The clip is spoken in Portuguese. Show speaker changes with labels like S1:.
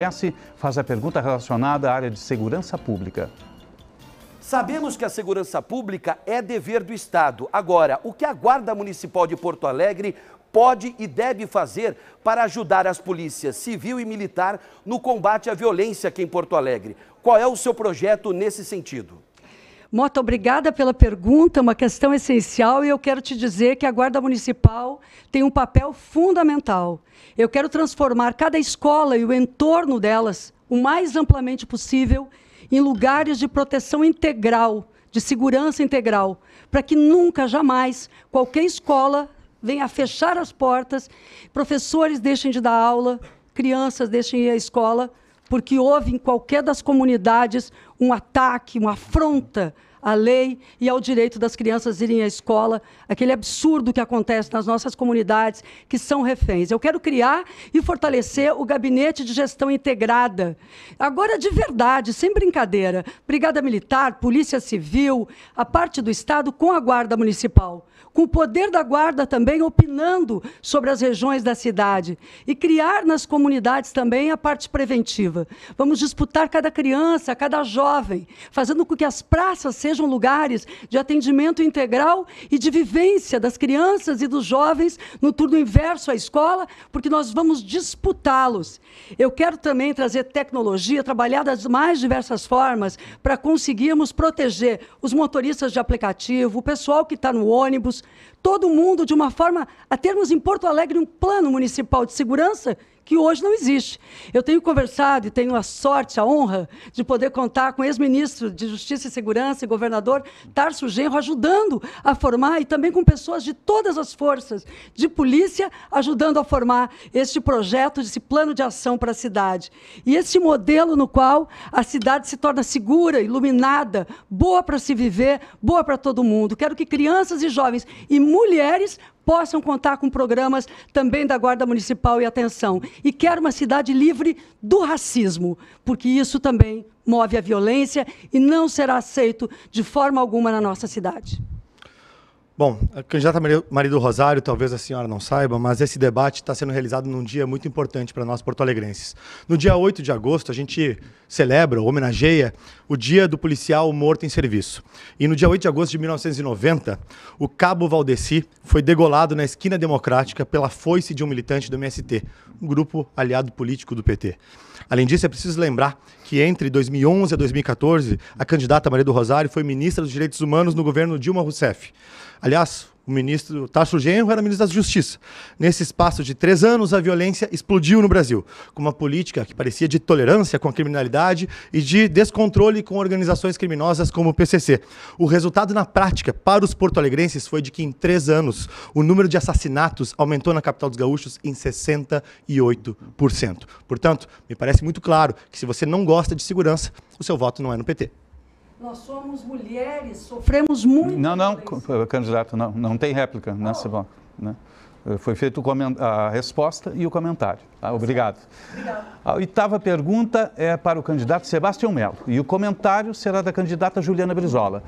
S1: S faz a pergunta relacionada à área de segurança pública. Sabemos que a segurança pública é dever do Estado. Agora, o que a Guarda Municipal de Porto Alegre pode e deve fazer para ajudar as polícias civil e militar no combate à violência aqui em Porto Alegre? Qual é o seu projeto nesse sentido?
S2: Mota, obrigada pela pergunta, uma questão essencial, e eu quero te dizer que a Guarda Municipal tem um papel fundamental. Eu quero transformar cada escola e o entorno delas o mais amplamente possível em lugares de proteção integral, de segurança integral, para que nunca, jamais, qualquer escola venha a fechar as portas, professores deixem de dar aula, crianças deixem ir à escola porque houve em qualquer das comunidades um ataque, uma afronta à lei e ao direito das crianças irem à escola, aquele absurdo que acontece nas nossas comunidades que são reféns. Eu quero criar e fortalecer o gabinete de gestão integrada. Agora de verdade, sem brincadeira, Brigada Militar, Polícia Civil, a parte do Estado com a Guarda Municipal, com o poder da Guarda também opinando sobre as regiões da cidade e criar nas comunidades também a parte preventiva. Vamos disputar cada criança, cada jovem, fazendo com que as praças sejam sejam lugares de atendimento integral e de vivência das crianças e dos jovens no turno inverso à escola, porque nós vamos disputá-los. Eu quero também trazer tecnologia trabalhada das mais diversas formas para conseguirmos proteger os motoristas de aplicativo, o pessoal que está no ônibus, todo mundo de uma forma a termos em Porto Alegre um plano municipal de segurança que hoje não existe. Eu tenho conversado e tenho a sorte, a honra de poder contar com o ex-ministro de Justiça e Segurança e governador Tarso Genro ajudando a formar e também com pessoas de todas as forças de polícia ajudando a formar este projeto, esse plano de ação para a cidade. E esse modelo no qual a cidade se torna segura, iluminada, boa para se viver, boa para todo mundo. Quero que crianças e jovens e mulheres possam contar com programas também da Guarda Municipal e atenção. E quero uma cidade livre do racismo, porque isso também move a violência e não será aceito de forma alguma na nossa cidade.
S1: Bom, a candidata Maria do Rosário, talvez a senhora não saiba, mas esse debate está sendo realizado num dia muito importante para nós porto-alegrenses. No dia 8 de agosto, a gente celebra, homenageia, o dia do policial morto em serviço. E no dia 8 de agosto de 1990, o cabo Valdeci foi degolado na esquina democrática pela foice de um militante do MST, um grupo aliado político do PT. Além disso, é preciso lembrar que entre 2011 a 2014, a candidata Maria do Rosário foi ministra dos Direitos Humanos no governo Dilma Rousseff. Aliás, o ministro Tarso Genro era ministro da Justiça. Nesse espaço de três anos, a violência explodiu no Brasil, com uma política que parecia de tolerância com a criminalidade e de descontrole com organizações criminosas como o PCC. O resultado na prática para os porto-alegrenses foi de que em três anos o número de assassinatos aumentou na capital dos gaúchos em 68%. Portanto, me parece muito claro que se você não gosta de segurança, o seu voto não é no PT.
S2: Nós somos mulheres, sofremos muito.
S1: Não, não, candidato, não, não tem réplica oh. nesse Né? né? Eh, foi feita a resposta e o comentário. Ah, tá obrigado. Obrigada. A oitava pergunta é para o candidato Sebastião Melo. E o comentário será da candidata Juliana Brizola.